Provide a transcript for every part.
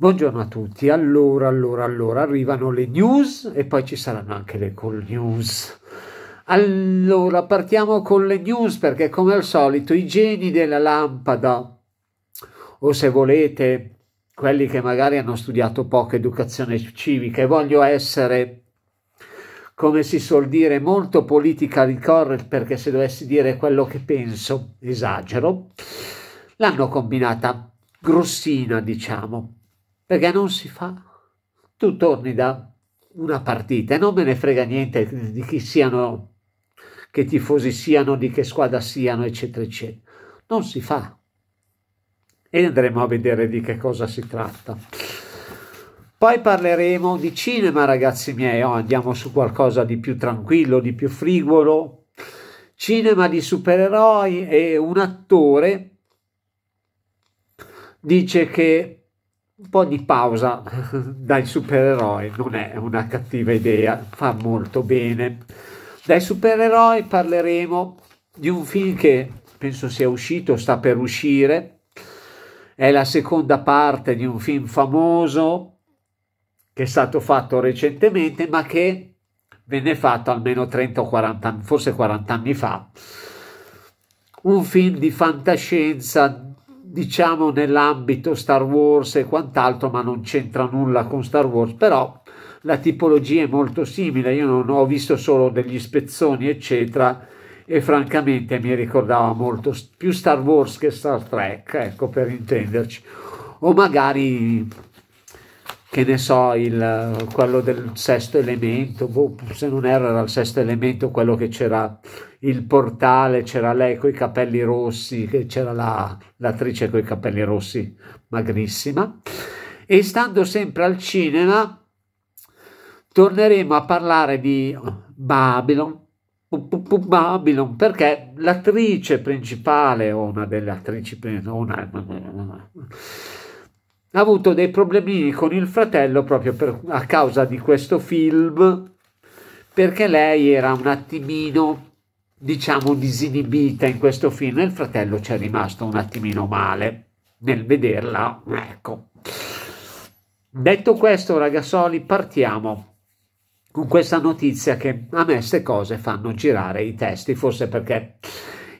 Buongiorno a tutti, allora, allora, allora, arrivano le news e poi ci saranno anche le call news. Allora, partiamo con le news perché come al solito i geni della lampada, o se volete, quelli che magari hanno studiato poca educazione civica e voglio essere, come si suol dire, molto politically correct perché se dovessi dire quello che penso, esagero, l'hanno combinata grossina, diciamo perché non si fa. Tu torni da una partita e non me ne frega niente di chi siano, che tifosi siano, di che squadra siano, eccetera, eccetera. Non si fa. E andremo a vedere di che cosa si tratta. Poi parleremo di cinema, ragazzi miei. Oh, andiamo su qualcosa di più tranquillo, di più frivolo. Cinema di supereroi e un attore dice che un po' di pausa dai supereroi non è una cattiva idea, fa molto bene. Dai supereroi parleremo di un film che penso sia uscito, sta per uscire, è la seconda parte di un film famoso che è stato fatto recentemente, ma che venne fatto almeno 30 o 40, forse 40 anni fa. Un film di fantascienza diciamo nell'ambito Star Wars e quant'altro, ma non c'entra nulla con Star Wars, però la tipologia è molto simile, io non ho visto solo degli spezzoni, eccetera, e francamente mi ricordava molto più Star Wars che Star Trek, ecco per intenderci, o magari che ne so, il, quello del sesto elemento, boh, se non erro era il sesto elemento, quello che c'era il portale, c'era lei con i capelli rossi, che c'era la, l'attrice con i capelli rossi, magrissima. E stando sempre al cinema, torneremo a parlare di Babylon, Babylon, perché l'attrice principale, o una delle attrici, una, ha avuto dei problemini con il fratello proprio per, a causa di questo film, perché lei era un attimino, diciamo, disinibita in questo film e il fratello ci è rimasto un attimino male nel vederla. Ecco. Detto questo, ragazzoli, partiamo con questa notizia che a me queste cose fanno girare i testi, forse perché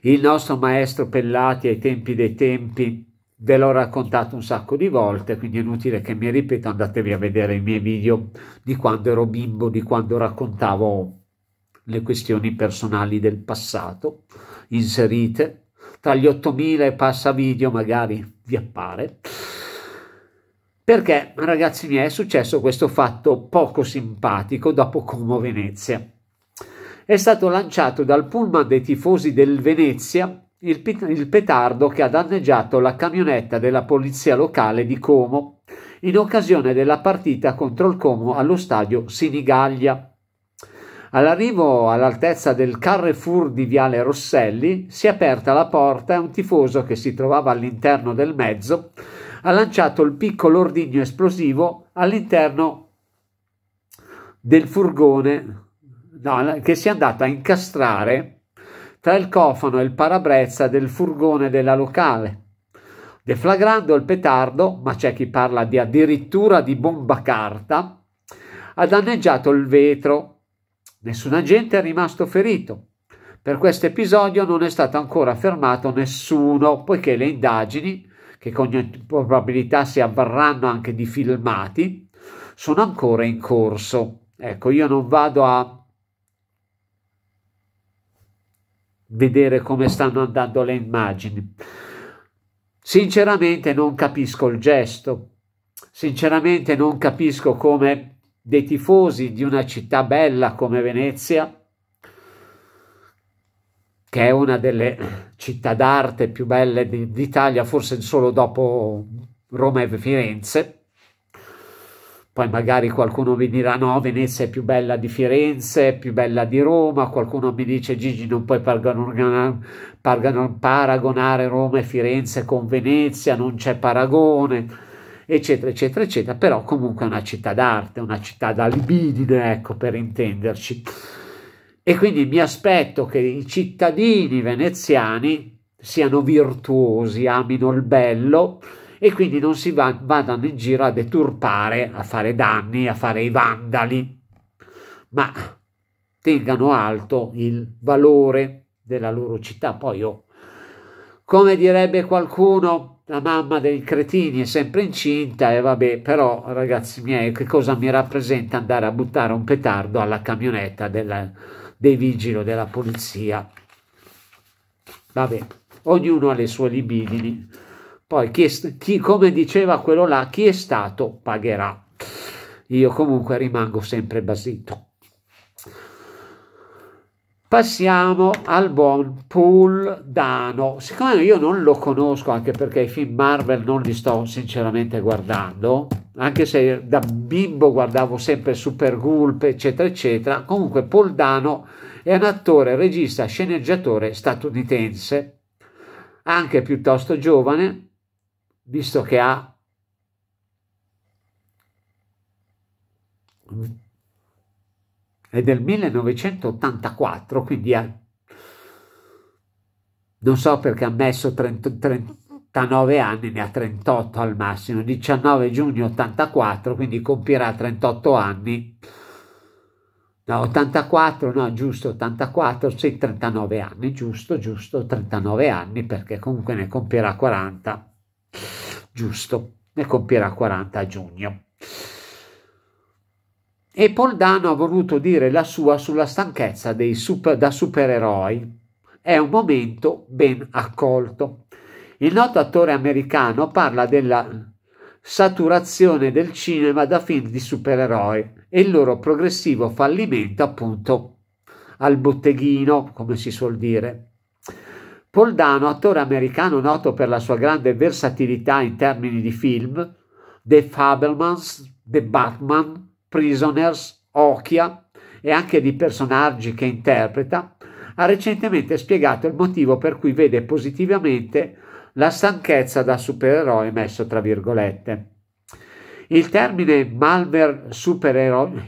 il nostro maestro Pellati ai tempi dei tempi ve l'ho raccontato un sacco di volte, quindi è inutile che mi ripeto, andatevi a vedere i miei video di quando ero bimbo, di quando raccontavo le questioni personali del passato, inserite tra gli 8.000 e passa video, magari vi appare. Perché, ragazzi miei, è successo questo fatto poco simpatico dopo Como Venezia. È stato lanciato dal pullman dei tifosi del Venezia il, il petardo che ha danneggiato la camionetta della polizia locale di Como in occasione della partita contro il Como allo stadio Sinigaglia. All'arrivo all'altezza del Carrefour di Viale Rosselli si è aperta la porta e un tifoso che si trovava all'interno del mezzo ha lanciato il piccolo ordigno esplosivo all'interno del furgone no, che si è andato a incastrare tra il cofano e il parabrezza del furgone della locale. Deflagrando il petardo, ma c'è chi parla di addirittura di bomba carta, ha danneggiato il vetro. Nessun agente è rimasto ferito. Per questo episodio non è stato ancora fermato nessuno, poiché le indagini, che con probabilità si avverranno anche di filmati, sono ancora in corso. Ecco, io non vado a vedere come stanno andando le immagini. Sinceramente non capisco il gesto, sinceramente non capisco come dei tifosi di una città bella come Venezia, che è una delle città d'arte più belle d'Italia, forse solo dopo Roma e Firenze, poi magari qualcuno mi dirà no, Venezia è più bella di Firenze, è più bella di Roma, qualcuno mi dice Gigi non puoi paragonare Roma e Firenze con Venezia, non c'è paragone, eccetera, eccetera, eccetera, però comunque è una città d'arte, una città da libidine, ecco, per intenderci. E quindi mi aspetto che i cittadini veneziani siano virtuosi, amino il bello, e quindi non si va, vadano in giro a deturpare, a fare danni, a fare i vandali, ma tengano alto il valore della loro città. Poi, oh, come direbbe qualcuno, la mamma dei cretini è sempre incinta e vabbè, però ragazzi miei, che cosa mi rappresenta andare a buttare un petardo alla camionetta della, dei vigili o della polizia? Vabbè, ognuno ha le sue libidini. Poi chi, è, chi, come diceva quello là, chi è stato pagherà. Io comunque rimango sempre basito. Passiamo al buon Pool Dano. Siccome io non lo conosco, anche perché i film Marvel non li sto sinceramente guardando, anche se da bimbo guardavo sempre Super Gulp, eccetera, eccetera, comunque Paul Dano è un attore, regista, sceneggiatore statunitense, anche piuttosto giovane, visto che ha è del 1984, quindi ha, non so perché ha messo 30, 39 anni, ne ha 38 al massimo, 19 giugno 84, quindi compirà 38 anni, no 84, no giusto 84, sì 39 anni, giusto, giusto 39 anni perché comunque ne compirà 40 Giusto, ne compirà 40 a giugno. E Paul Dano ha voluto dire la sua sulla stanchezza dei super, da supereroi. È un momento ben accolto. Il noto attore americano parla della saturazione del cinema da film di supereroi e il loro progressivo fallimento appunto al botteghino, come si suol dire. Poldano, attore americano noto per la sua grande versatilità in termini di film, The Fablemans, The Batman, Prisoners, Occhia e anche di personaggi che interpreta, ha recentemente spiegato il motivo per cui vede positivamente la stanchezza da supereroe messo tra virgolette. Il termine malware superhero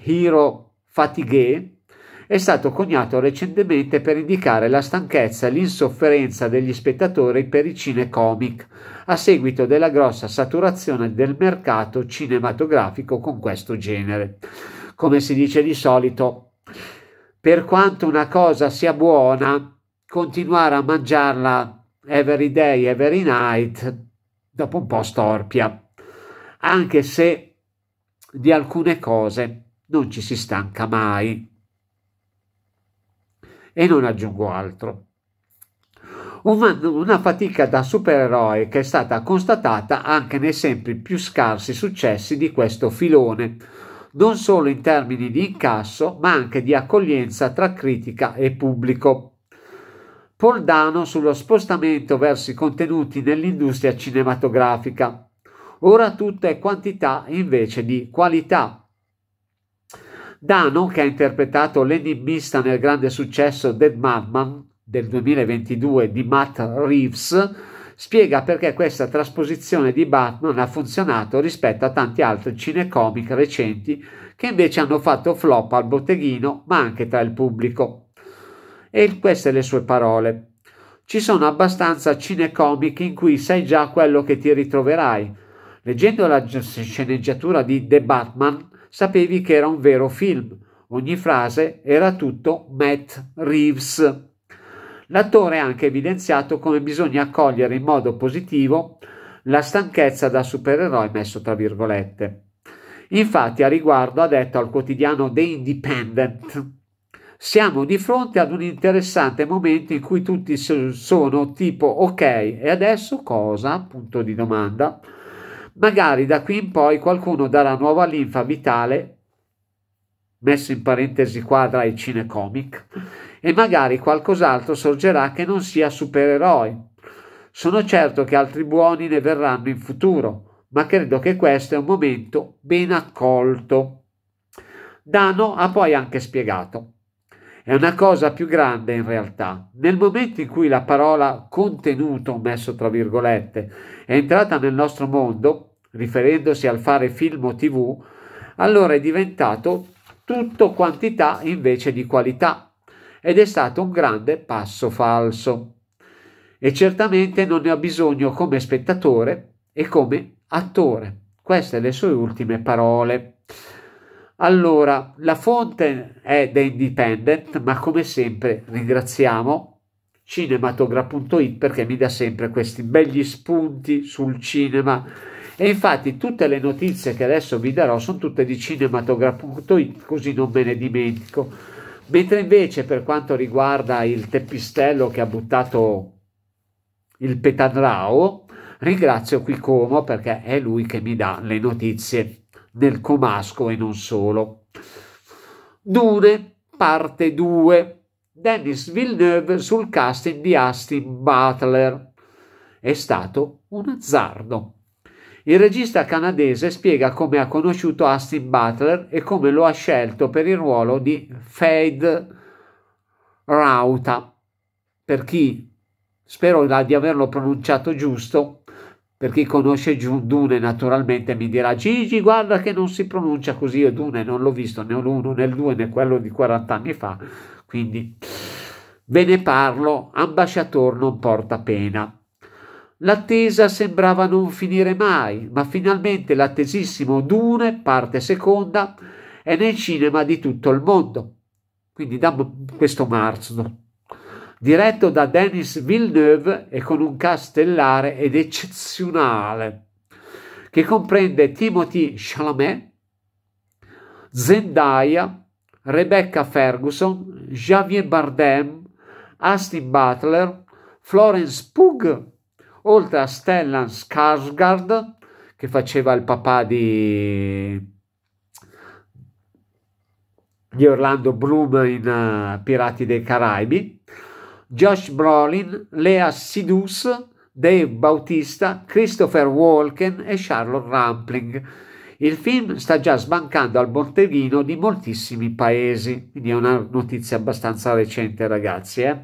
fatigue è stato coniato recentemente per indicare la stanchezza e l'insofferenza degli spettatori per i cinecomic, a seguito della grossa saturazione del mercato cinematografico con questo genere. Come si dice di solito, per quanto una cosa sia buona, continuare a mangiarla every day, every night, dopo un po' storpia, anche se di alcune cose non ci si stanca mai e non aggiungo altro. Una fatica da supereroe che è stata constatata anche nei sempre più scarsi successi di questo filone, non solo in termini di incasso, ma anche di accoglienza tra critica e pubblico. Poldano sullo spostamento verso i contenuti nell'industria cinematografica. Ora tutto è quantità invece di qualità. Dano, che ha interpretato l'enigmista nel grande successo Dead Madman del 2022 di Matt Reeves, spiega perché questa trasposizione di Batman ha funzionato rispetto a tanti altri cinecomic recenti che invece hanno fatto flop al botteghino ma anche tra il pubblico. E queste le sue parole. Ci sono abbastanza cinecomic in cui sai già quello che ti ritroverai. Leggendo la sceneggiatura di The Batman sapevi che era un vero film. Ogni frase era tutto Matt Reeves. L'attore ha anche evidenziato come bisogna accogliere in modo positivo la stanchezza da supereroe messo tra virgolette. Infatti a riguardo ha detto al quotidiano The Independent siamo di fronte ad un interessante momento in cui tutti sono tipo ok e adesso cosa? punto di domanda Magari da qui in poi qualcuno darà nuova linfa vitale, messo in parentesi qua tra i cinecomic, e magari qualcos'altro sorgerà che non sia supereroi. Sono certo che altri buoni ne verranno in futuro, ma credo che questo è un momento ben accolto. Dano ha poi anche spiegato. È una cosa più grande in realtà. Nel momento in cui la parola contenuto, messo tra virgolette, è entrata nel nostro mondo, riferendosi al fare film o tv, allora è diventato tutto quantità invece di qualità ed è stato un grande passo falso. E certamente non ne ho bisogno come spettatore e come attore. Queste le sue ultime parole. Allora, la fonte è The Independent, ma come sempre ringraziamo cinematogra.it perché mi dà sempre questi begli spunti sul cinema e infatti tutte le notizie che adesso vi darò sono tutte di cinematogra.it, così non me ne dimentico mentre invece per quanto riguarda il teppistello che ha buttato il petanrao, ringrazio qui Como perché è lui che mi dà le notizie nel comasco e non solo. Dune, parte 2. Dennis Villeneuve sul casting di Astin Butler. È stato un azzardo. Il regista canadese spiega come ha conosciuto Astin Butler e come lo ha scelto per il ruolo di Fade Rauta. Per chi spero di averlo pronunciato giusto, per chi conosce Dune naturalmente mi dirà Gigi guarda che non si pronuncia così, io Dune non l'ho visto né l'uno né il due né quello di 40 anni fa, quindi ve ne parlo, ambasciatore non porta pena. L'attesa sembrava non finire mai, ma finalmente l'attesissimo Dune, parte seconda, è nel cinema di tutto il mondo, quindi da questo marzo diretto da Denis Villeneuve e con un cast stellare ed eccezionale, che comprende Timothy Chalamet, Zendaya, Rebecca Ferguson, Javier Bardem, Astin Butler, Florence Pugh, oltre a Stellan Skarsgård, che faceva il papà di di Orlando Bloom in eh, Pirati dei Caraibi Josh Brolin, Lea Sidus, Dave Bautista, Christopher Walken e Charlotte Rampling. Il film sta già sbancando al botteghino di moltissimi paesi, quindi è una notizia abbastanza recente ragazzi. Eh?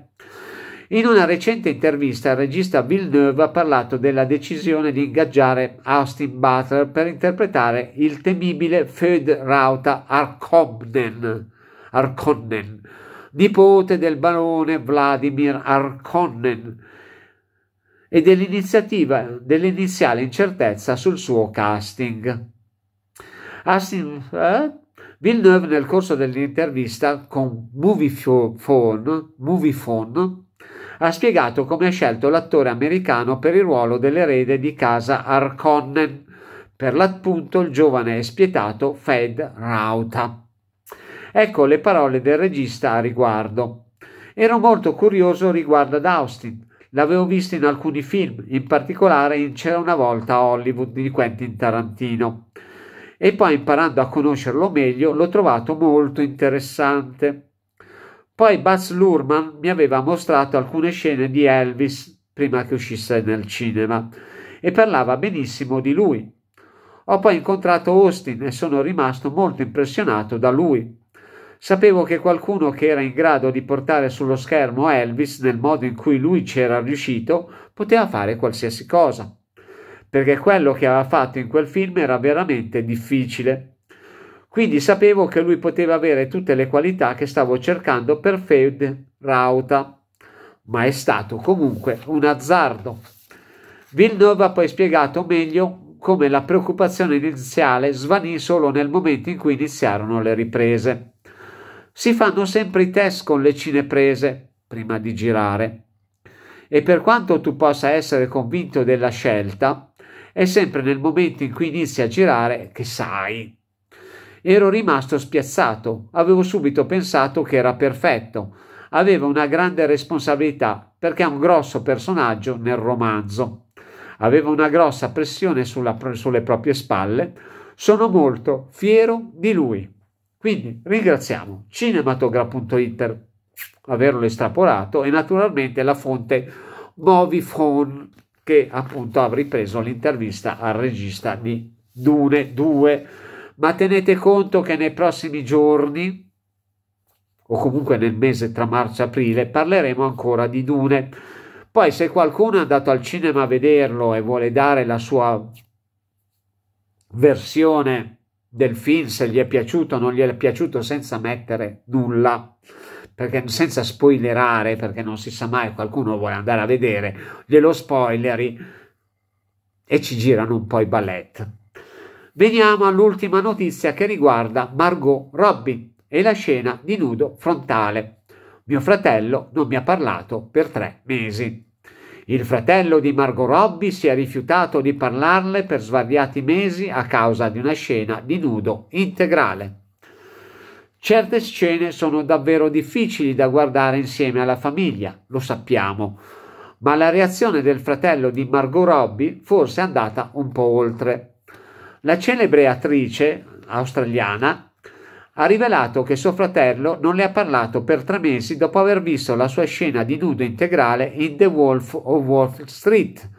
In una recente intervista il regista Villeneuve ha parlato della decisione di ingaggiare Austin Butler per interpretare il temibile Fed Rauta Arkonnen. Arkonnen nipote del barone Vladimir Arkonnen, e dell'iniziale incertezza sul suo casting. Astin, eh? Villeneuve nel corso dell'intervista con Moviephone, Phone, ha spiegato come ha scelto l'attore americano per il ruolo dell'erede di casa Arconnen, per l'appunto il giovane e spietato Fed Rauta. Ecco le parole del regista a riguardo. Ero molto curioso riguardo ad Austin. L'avevo visto in alcuni film, in particolare in C'era una volta a Hollywood di Quentin Tarantino. E poi imparando a conoscerlo meglio l'ho trovato molto interessante. Poi Buzz Lurman mi aveva mostrato alcune scene di Elvis prima che uscisse nel cinema e parlava benissimo di lui. Ho poi incontrato Austin e sono rimasto molto impressionato da lui. Sapevo che qualcuno che era in grado di portare sullo schermo Elvis nel modo in cui lui c'era riuscito poteva fare qualsiasi cosa, perché quello che aveva fatto in quel film era veramente difficile. Quindi sapevo che lui poteva avere tutte le qualità che stavo cercando per Fade Rauta, ma è stato comunque un azzardo. Villeneuve ha poi spiegato meglio come la preoccupazione iniziale svanì solo nel momento in cui iniziarono le riprese si fanno sempre i test con le cineprese prima di girare. E per quanto tu possa essere convinto della scelta, è sempre nel momento in cui inizi a girare che sai. Ero rimasto spiazzato, avevo subito pensato che era perfetto, aveva una grande responsabilità perché è un grosso personaggio nel romanzo. Aveva una grossa pressione sulla, sulle proprie spalle. Sono molto fiero di lui. Quindi ringraziamo cinematograph.it per averlo estrapolato e naturalmente la fonte Movifone che appunto ha ripreso l'intervista al regista di Dune 2. Ma tenete conto che nei prossimi giorni o comunque nel mese tra marzo e aprile parleremo ancora di Dune. Poi se qualcuno è andato al cinema a vederlo e vuole dare la sua versione del film, se gli è piaciuto o non gli è piaciuto, senza mettere nulla, perché senza spoilerare, perché non si sa mai, qualcuno vuole andare a vedere, glielo spoileri e ci girano un po' i ballet. Veniamo all'ultima notizia che riguarda Margot Robbie e la scena di nudo frontale. Mio fratello non mi ha parlato per tre mesi. Il fratello di Margot Robbie si è rifiutato di parlarle per svariati mesi a causa di una scena di nudo integrale. Certe scene sono davvero difficili da guardare insieme alla famiglia, lo sappiamo, ma la reazione del fratello di Margot Robbie forse è andata un po' oltre. La celebre attrice australiana ha rivelato che suo fratello non le ha parlato per tre mesi dopo aver visto la sua scena di nudo integrale in The Wolf of Wall Street,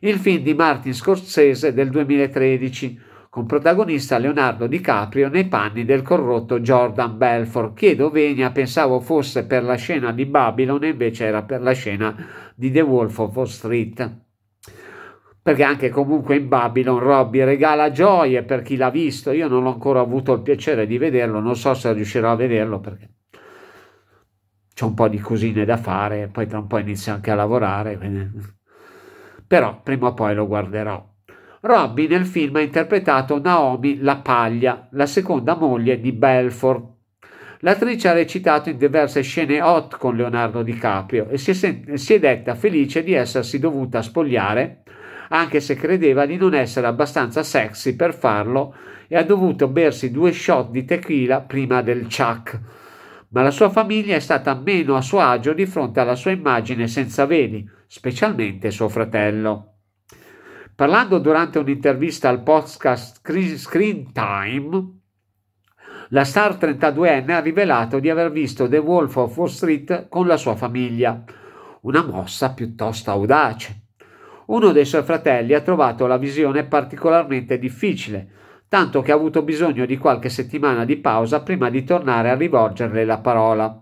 il film di Martin Scorsese del 2013, con protagonista Leonardo DiCaprio nei panni del corrotto Jordan Belfort, Chiedo Venia, ah, pensavo fosse per la scena di Babylon e invece era per la scena di The Wolf of Wall Street perché anche comunque in Babylon Robby regala gioie per chi l'ha visto. Io non ho ancora avuto il piacere di vederlo, non so se riuscirò a vederlo perché c'è un po' di cosine da fare, poi tra un po' inizio anche a lavorare, quindi... però prima o poi lo guarderò. Robby nel film ha interpretato Naomi La Paglia, la seconda moglie di Belfort. L'attrice ha recitato in diverse scene hot con Leonardo DiCaprio e si è, si è detta felice di essersi dovuta spogliare anche se credeva di non essere abbastanza sexy per farlo e ha dovuto bersi due shot di tequila prima del chuck. Ma la sua famiglia è stata meno a suo agio di fronte alla sua immagine senza veli, specialmente suo fratello. Parlando durante un'intervista al podcast Screen Time, la star 32enne ha rivelato di aver visto The Wolf of Wall Street con la sua famiglia, una mossa piuttosto audace uno dei suoi fratelli ha trovato la visione particolarmente difficile, tanto che ha avuto bisogno di qualche settimana di pausa prima di tornare a rivolgerle la parola.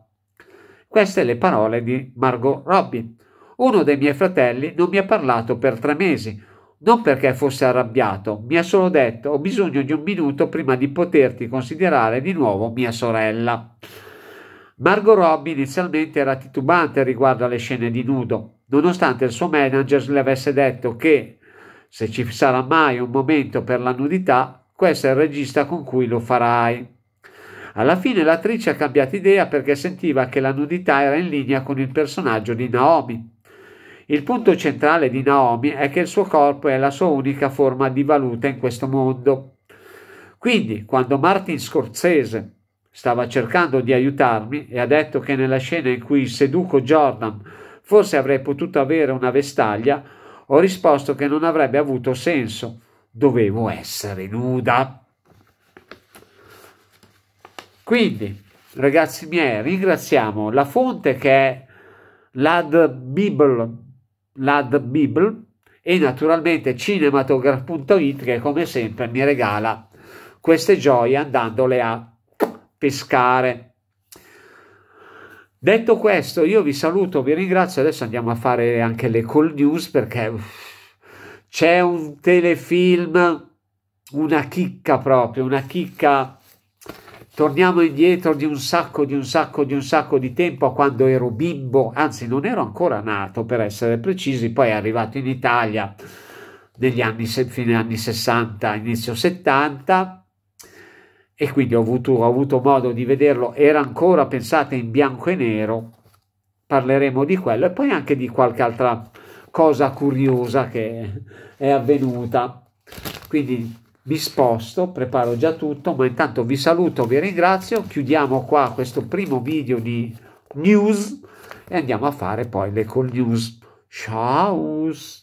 Queste le parole di Margot Robbie. Uno dei miei fratelli non mi ha parlato per tre mesi, non perché fosse arrabbiato, mi ha solo detto ho bisogno di un minuto prima di poterti considerare di nuovo mia sorella. Margot Robbie inizialmente era titubante riguardo alle scene di nudo, nonostante il suo manager le avesse detto che se ci sarà mai un momento per la nudità, questo è il regista con cui lo farai. Alla fine l'attrice ha cambiato idea perché sentiva che la nudità era in linea con il personaggio di Naomi. Il punto centrale di Naomi è che il suo corpo è la sua unica forma di valuta in questo mondo. Quindi, quando Martin Scorsese stava cercando di aiutarmi e ha detto che nella scena in cui seduco Jordan Forse avrei potuto avere una vestaglia. Ho risposto che non avrebbe avuto senso. Dovevo essere nuda. Quindi, ragazzi miei, ringraziamo la fonte che è l'Ad Bible, l'Ad Bible e naturalmente cinematograph.it che come sempre mi regala queste gioie andandole a pescare. Detto questo, io vi saluto, vi ringrazio. Adesso andiamo a fare anche le call news perché c'è un telefilm, una chicca proprio, una chicca. Torniamo indietro di un sacco, di un sacco, di un sacco di tempo a quando ero bimbo, anzi non ero ancora nato per essere precisi, poi è arrivato in Italia negli anni, fine anni 60, inizio 70 e quindi ho avuto, ho avuto modo di vederlo, era ancora pensata in bianco e nero, parleremo di quello e poi anche di qualche altra cosa curiosa che è avvenuta. Quindi mi sposto, preparo già tutto, ma intanto vi saluto, vi ringrazio, chiudiamo qua questo primo video di news e andiamo a fare poi le call news. Ciao!